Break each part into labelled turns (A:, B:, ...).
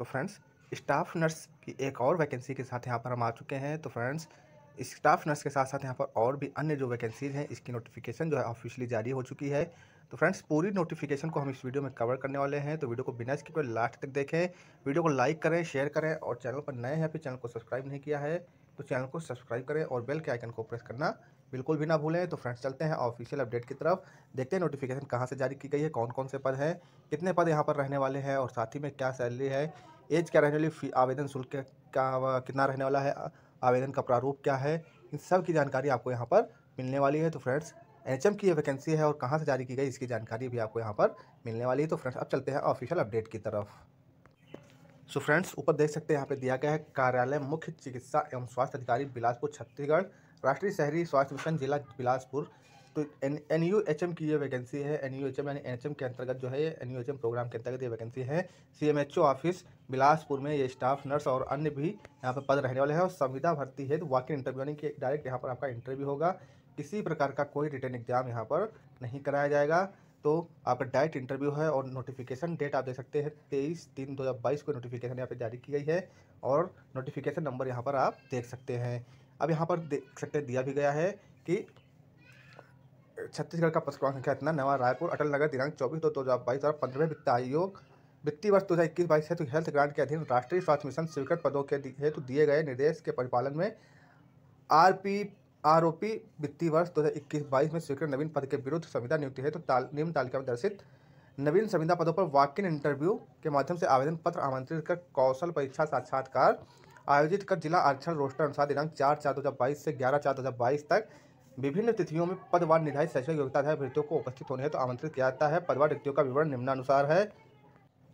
A: so friends staff nurse की एक और वैकेंसी के साथ यहाँ पर हम आ चुके हैं तो फ्रेंड्स स्टाफ नर्स के साथ साथ यहाँ पर और भी अन्य जो वैकेंसीज हैं इसकी नोटिफिकेशन जो है ऑफिशियली जारी हो चुकी है तो फ्रेंड्स पूरी नोटिफिकेशन को हम इस वीडियो में कवर करने वाले हैं तो वीडियो को बिना इसके के लास्ट तक देखें वीडियो को लाइक करें शेयर करें और चैनल पर नए हैं फिर चैनल को सब्सक्राइब नहीं किया है तो चैनल को सब्सक्राइब करें और बेल के आइकन को प्रेस करना बिल्कुल भी ना भूलें तो फ्रेंड्स चलते हैं ऑफिशियल अपडेट की तरफ देखते हैं नोटिफिकेशन कहाँ से जारी की गई है कौन कौन से पद हैं कितने पद यहाँ पर रहने वाले हैं और साथ ही में क्या सैलरी है एज क्या रहने वाली फी आवेदन शुल्क का कितना रहने वाला है आवेदन का प्रारूप क्या है इन सब की जानकारी आपको यहाँ पर मिलने वाली है तो फ्रेंड्स एन की ये वैकेंसी है और कहाँ से जारी की गई इसकी जानकारी भी आपको यहाँ पर मिलने वाली है तो फ्रेंड्स अब चलते हैं ऑफिशियल अपडेट की तरफ सो फ्रेंड्स ऊपर देख सकते हैं यहाँ पे दिया गया है कार्यालय मुख्य चिकित्सा एवं स्वास्थ्य अधिकारी बिलासपुर छत्तीसगढ़ राष्ट्रीय शहरी स्वास्थ्य मिशन जिला बिलासपुर तो N N U H M की ये वैकेंसी है एन यू एच एम यानी एन एच एम के अंतर्गत जो है N U H M program के अंतर्गत ये वैकेंसी है C M H O office Bilaspur में ये स्टाफ नर्स और अन्य भी यहाँ पर पद रहने वाले हैं और संविदा भर्ती है तो वाकिन इंटरव्यू यानी कि डायरेक्ट यहाँ पर आपका इंटरव्यू होगा किसी प्रकार का कोई रिटर्न एग्जाम यहाँ पर नहीं कराया जाएगा तो आपका डायरेक्ट इंटरव्यू है और नोटिफिकेशन डेट आप देख सकते हैं तेईस तीन दो हज़ार बाईस को नोटिफिकेशन यहाँ पर जारी की गई है और नोटिफिकेशन नंबर यहाँ पर आप देख सकते हैं अब यहाँ पर देख सकते दिया भी गया है कि छत्तीसगढ़ का पशुपालन संख्या इतना नवा रायपुर अटल नगर दिनांक चौबीस दो दो हज़ार बाईस और पंद्रह वित्त आयोग वित्तीय वर्ष दो हज़ार इक्कीस बाईस हेतु हेल्थ ग्रांट के अधीन राष्ट्रीय स्वास्थ्य मिशन स्वीकृत पदों के हेतु दिए गए निर्देश के परिपालन में R P R O P वित्तीय वर्ष दो हज़ार इक्कीस बाईस में स्वीकृत नवीन पद के विरुद्ध संविदा नियुक्ति हेतु ताल, निम्न तालिका में दर्शित नवीन संविदा पदों पर वॉक इन इंटरव्यू के माध्यम से आवेदन पत्र आमंत्रित कर कौशल परीक्षा साक्षात्कार आयोजित कर जिला आरक्षण रोस्टर अनुसार दिनांक चार चार दो हज़ार बाईस से ग्यारह चार दो हज़ार बाईस तक विभिन्न तिथियों में पदवार निर्धारित शैक्षणिक है अभ्यर्थियों को उपस्थित होने हैं तो आमंत्रित किया जाता है पदवार रिक्तियों का विवरण निम्नानुसार है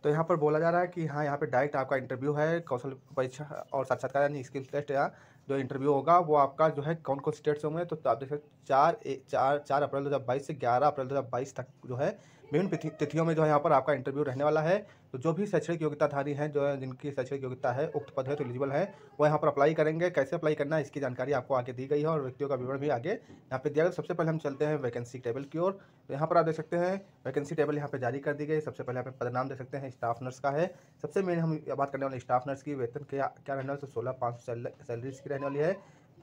A: तो यहाँ पर बोला जा रहा है कि हाँ यहाँ पे डायरेक्ट आपका इंटरव्यू है कौशल परीक्षा और साक्षात्कार यानी स्किल टेस्ट यहाँ जो इंटरव्यू होगा वो आपका जो है कौन कौन स्टेट्स होंगे तो आप देख सकते चार ए, चार चार अप्रैल दो हज़ार बाईस से ग्यारह अप्रैल दो हज़ार बाईस तक जो है विभिन्न तिथियों में जो है यहाँ पर आपका इंटरव्यू रहने वाला है तो जो भी शैक्षणिक योग्यताधारी हैं जो जिनकी शैक्षणिक योग्यता है उक्त पद है तो एलिजिबल है वो यहाँ पर अप्लाई करेंगे कैसे अप्लाई करना है इसकी जानकारी आपको आगे दी गई है और व्यक्तियों का विवरण भी आगे यहाँ पे दिया गया सबसे पहले हम चलते हैं वैकेंसी टेबल की ओर तो यहाँ पर आप देख सकते हैं वैकेंसी टेबल यहाँ पर जारी कर दी गई सबसे पहले यहाँ पे पदनाम देख सकते हैं स्टाफ नर्स का है सबसे मेन हम बात करने वाले स्टाफ नर्स की वेतन क्या क्या रहने वाले तो सोलह पाँच सैलरी इसकी रहने वाली है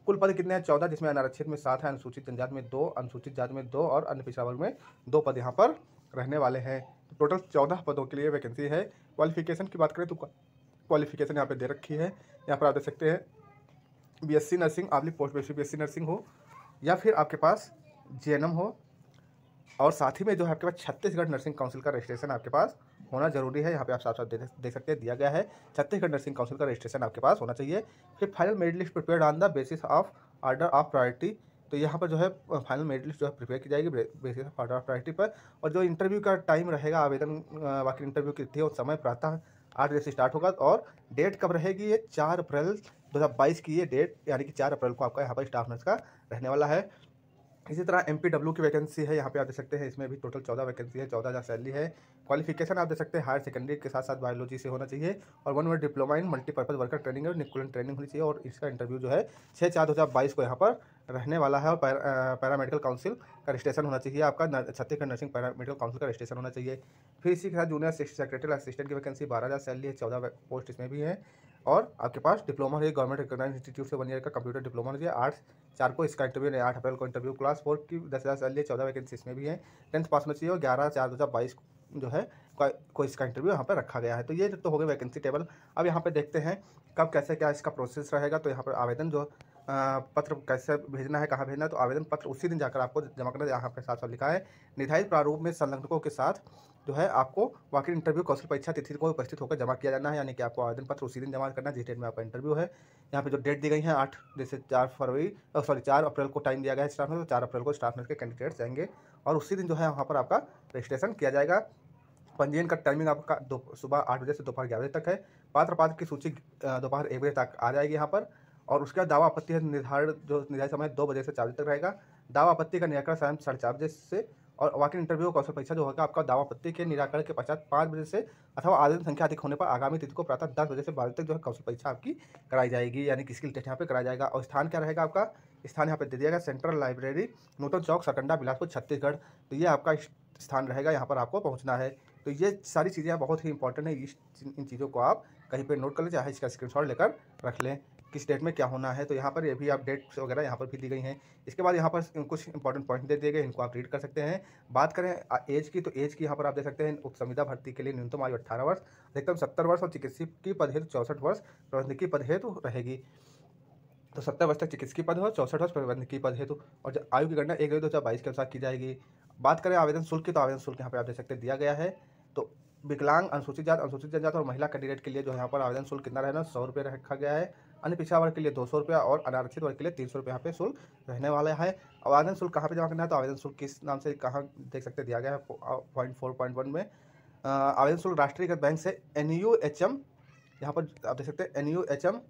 A: कुल पद कितने हैं चौदह जिसमें अनारक्षित में सात है अनुसूचित जनजाति में दो अनुसूचित जाति में दो और अन्य पिछड़ा वर्ग में दो पद यहाँ पर रहने वाले हैं तो टोटल चौदह पदों के लिए वैकेंसी है क्वालिफिकेशन की बात करें तो क्वालिफिकेशन यहाँ पे दे रखी है यहाँ पर आप देख सकते हैं बीएससी नर्सिंग आपली पोस्ट बेसिक बीएससी नर्सिंग हो या फिर आपके पास जेएनएम हो और साथ ही में जो है आपके पास छत्तीसगढ़ नर्सिंग काउंसिल का रजिस्ट्रेशन आपके पास होना जरूरी है यहाँ पे आप साफ साफ देख सकते हैं दिया गया है छत्तीसगढ़ नर्सिंग काउंसिल का रजिस्ट्रेशन आपके पास होना चाहिए फिर final merit list prepare on the basis of order of priority तो यहाँ पर जो है फाइनल मेरिट लिस्ट जो है प्रिपेयर की जाएगी बेसिस ऑफ ऑफ प्रायरिटी पर और जो इंटरव्यू का टाइम रहेगा आवेदन बाकी इंटरव्यू की थी और समय प्रातः आठ बजे से स्टार्ट होगा और डेट कब रहेगी ये चार अप्रैल 2022 की ये डेट यानी कि चार अप्रैल को आपका यहाँ पर स्टाफ नर्स का रहने वाला है इसी तरह एम की वैकेंसी है यहाँ पे आप देख सकते हैं इसमें भी टोटल चौदह वैकेंसी है चौदह हज़ार सैलरी है क्वालिफिकेशन आप देख सकते हैं हायर सेकेंडरी के साथ साथ बायोलॉजी से होना चाहिए और one word diploma in multipurpose worker training और निकुलन ट्रेनिंग होनी चाहिए और इसका इंटरव्यू जो है छः चार दो हज़ार बाईस को यहाँ पर रहने वाला है और पैरामेडिकल काउंसिल का रजिस्ट्रेशन होना चाहिए आपका छत्तीसगढ़ नर्सिंग पैरामेडिकल काउंसिल का रजिस्ट्रेशन होना चाहिए फिर इसी के साथ जूनियर सेक्रेटरी असिस्टेंट की वैकेंसी बारह हज़ार सैलरी है चौदह पोस्ट इसमें भी है और आपके पास डिप्लोमा है गवर्नमेंट रिकॉग्नाइज इंस्टीट्यूट से वन ईयर का कंप्यूटर डिप्लोमा है आर्ट्स चार को इसका इंटरव्यू नहीं आठ अप्रैल को इंटरव्यू क्लास फोर की दस हज़ार से चौदह वैकेंसी इसमें भी है टेंथ पास में चाहिए और ग्यारह चार दो हज़ार बाईस जो है कोई इसका इंटरव्यू यहाँ पर रखा गया है तो ये तो हो गए वैकेंसी टेबल अब यहाँ पर देखते हैं कब कैसे क्या इसका प्रोसेस रहेगा तो यहाँ पर आवेदन जो पत्र कैसे भेजना है कहाँ भेजना है तो आवेदन पत्र उसी दिन जाकर आपको जमा करना यहाँ पर साथ साथ लिखा है निर्धारित प्रारूप में संलग्नकों के साथ जो है आपको वाकई इंटरव्यू कौशल परीक्षा तिथि को उपस्थित होकर जमा किया जाना है यानी कि आपको आवेदन पत्र उसी दिन जमा करना है जिस डेट में आपका इंटरव्यू है यहाँ पे जो डेट दी गई है आठ जैसे चार फरवरी सॉरी चार अप्रैल को टाइम दिया गया है स्टाफ नर्स तो चार अप्रैल को स्टाफ नर्स के कैंडिडेट्स जाएंगे और उसी दिन जो है वहाँ पर आपका रजिस्ट्रेशन किया जाएगा पंजीयन का टाइमिंग आपका सुबह आठ बजे से दोपहर ग्यारह बजे तक है पात्र पात्र की सूची दोपहर एक बजे तक आ जाएगी यहाँ पर और उसके बाद दावा आपत्ति निर्धारण जो निर्धारित समय दो बजे से चार बजे तक रहेगा दावा आपत्ति का निराकरण शाम साढ़े चार बजे से और वाकिन इंटरव्यू कौशल परीक्षा जो होगा आपका दावा आपत्ति के निराकरण के पश्चात पाँच बजे से अथवा आवेदन संख्या अधिक होने पर आगामी तिथि को प्रातः दस बजे से बारह तक जो है कौशल परीक्षा आपकी कराई जाएगी यानी कि स्किल टेस्ट यहाँ पर कराया जाएगा और स्थान क्या रहेगा आपका स्थान यहाँ पर दे दिया गया सेंट्रल लाइब्रेरी नूतन चौक सकंडा बिलासपुर छत्तीसगढ़ तो ये आपका स्थान रहेगा यहाँ पर आपको पहुँचना है तो ये सारी चीज़ें बहुत ही इंपॉर्टेंट है इस इन चीज़ों को आप कहीं पर नोट कर लें चाहे इसका स्क्रीनशॉट लेकर रख लें किस डेट में क्या होना है तो यहाँ पर ये भी आप डेट्स वगैरह यहाँ पर भी दी गई हैं इसके बाद यहाँ पर कुछ इंपॉर्टेंट पॉइंट दे दिए गए इनको आप रीड कर सकते हैं बात करें एज की तो एज की यहाँ पर आप देख सकते हैं उप भर्ती के लिए न्यूनतम आयु अट्ठारह वर्ष अधिकतम सत्तर वर्ष और चिकित्सक की पद हेतु चौसठ वर्ष प्रबंधकी पद हेतु रहेगी तो सत्तर वर्ष तक चिकित्सकीय पद है और चौसठ वर्ष प्रबंधकी पद हेतु और आयु की गणना एक दो हज़ार बाईस के अनुसार की जाएगी बात करें आवेदन शुल्क की तो आवेदन शुल्क यहाँ पर आप देख सकते हैं दिया गया है तो विकलांग अनुसूचित जात अनुसूचित जनजात और महिला कैंडिडेट के लिए जो यहाँ पर आवेदन शुल्क कितना रहना सौ रुपये रखा गया है अन्य पिछड़ा वर्ग के लिए दो सौ रुपया और अनारक्षित वर्ग के लिए तीन सौ रुपये यहाँ पे शुल्क रहने वाला है आवेदन शुल्क कहाँ पे जमा करना है तो आवेदन शुल्क किस नाम से कहाँ देख सकते दिया गया है पॉइंट फोर पॉइंट वन में आवेदन शुल्क राष्ट्रीयगत बैंक से एन यू एच एम यहाँ पर आप देख सकते हैं N U H M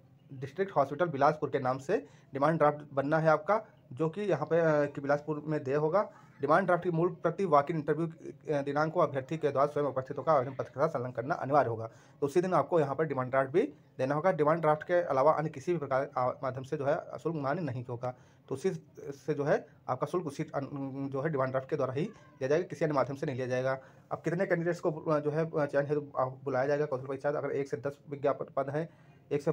A: district hospital Bilaspur के नाम से डिमांड ड्राफ्ट बनना है आपका जो कि यहाँ पे बिलासपुर में दे होगा डिमांड ड्राफ्ट की मूल प्रति वाकिन इंटरव्यू दिनांक को अभ्यर्थी के द्वारा स्वयं उपस्थितों का आवेदन पत्र के साथ संलग्न करना अनिवार्य होगा तो उसी दिन आपको यहाँ पर डिमांड ड्राफ्ट भी देना होगा डिमांड ड्राफ्ट के अलावा अन्य किसी भी प्रकार माध्यम से जो है शुल्क मान्य नहीं होगा तो उसी से जो है आपका शुल्क उसी जो है डिमांड ड्राफ्ट के द्वारा ही दिया जाएगा किसी अन्य माध्यम से नहीं लिया जाएगा अब कितने कैंडिडेट्स को जो है चयन है बुलाया जाएगा कौशल परीक्षा अगर एक से दस विज्ञापन पद हैं एक से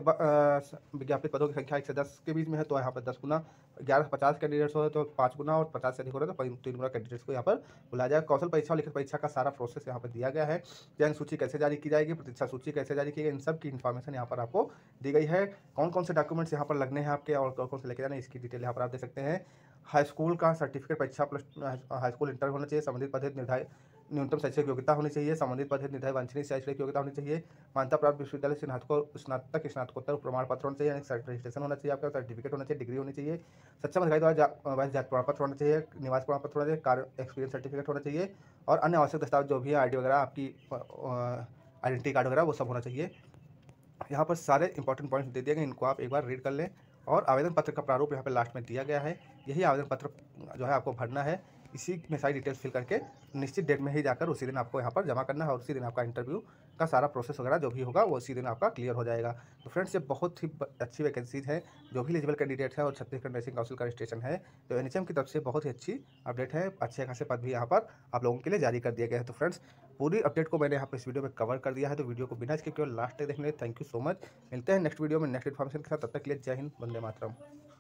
A: विज्ञापित पदों की संख्या एक से दस के बीच में है तो यहाँ पर दस गुना ग्यारह पचास कैंडिडेट्स हो रहे तो पाँच गुना और पचास से अधिक हो रहे तो तीन गुना कैंडिडेट्स को यहाँ पर बुलाया जाएगा कौशल परीक्षा और लिखित परीक्षा का सारा प्रोसेस यहाँ पर दिया गया है चयन सूची कैसे जारी की जाएगी प्रतीक्षा सूची कैसे जारी की गई इन सब की इन्फॉर्मेशन यहाँ पर आपको दी गई है कौन कौन से डॉक्यूमेंट्स यहाँ पर लगने हैं आपके और कौन कौन से लेके जाने इसकी डिटेल यहाँ पर आप देख सकते हैं हाई स्कूल का सर्टिफिकेट परीक्षा प्लस हाई स्कूल इंटर होना चाहिए संबंधित पद्धति निर्धारित न्यूनतम शैक्षिक योग्यता होनी चाहिए संबंधित पद्धति निर्धारित वांछनीय शैक्षणिक योग्यता होनी चाहिए मान्यता प्राप्त विश्वविद्यालय स्नातको स्नातक स्नातकोत्तर प्रमाण पत्र होना चाहिए रजिस्ट्रेशन होना चाहिए आपका सर्टिफिकेट होना चाहिए डिग्री होनी चाहिए सक्षम अधिकारी द्वारा जात प्रमाण पत्र होना चाहिए निवास प्रमाण पत्र होना चाहिए कार्य एक्सपीरियंस सर्टिफिकेट होना चाहिए और अन्य आवश्यक दस्तावेज जो भी है आई वगैरह आपकी आइडेंटिटी कार्ड वगैरह वो सब होना चाहिए यहाँ पर सारे इंपॉर्टेंट पॉइंट्स दे दिए गए इनको आप एक बार रीड कर लें और आवेदन पत्र का प्रारूप यहाँ पर लास्ट में दिया गया है यही आवेदन पत्र जो है आपको भरना है इसी में सारी डिटेल्स फिल करके निश्चित डेट में ही जाकर उसी दिन आपको यहाँ पर जमा करना है और उसी दिन आपका इंटरव्यू का सारा प्रोसेस वगैरह जो भी होगा वो उसी दिन आपका क्लियर हो जाएगा तो फ्रेंड्स ये बहुत ही अच्छी वैकेंसीज है जो भी एलिजिबल कैंडिडेट है और छत्तीसगढ़ नर्सिंग काउंसिल का स्टेशन है तो एन की तरफ से बहुत ही अच्छी अपडेट है अच्छे खासे पद भी यहाँ पर आप लोगों के लिए जारी कर दिया गया है तो फ्रेंड्स पूरी अपडेट को मैंने यहाँ पर इस वीडियो में कवर कर दिया है तो वीडियो को बिना इसके केवल लास्ट तक देखने थैंक यू सो मच मिलते हैं नेक्स्ट वीडियो में नेक्स्ट इन्फॉर्मेशन के साथ तब तक के लिए जय हिंद वंदे मातरम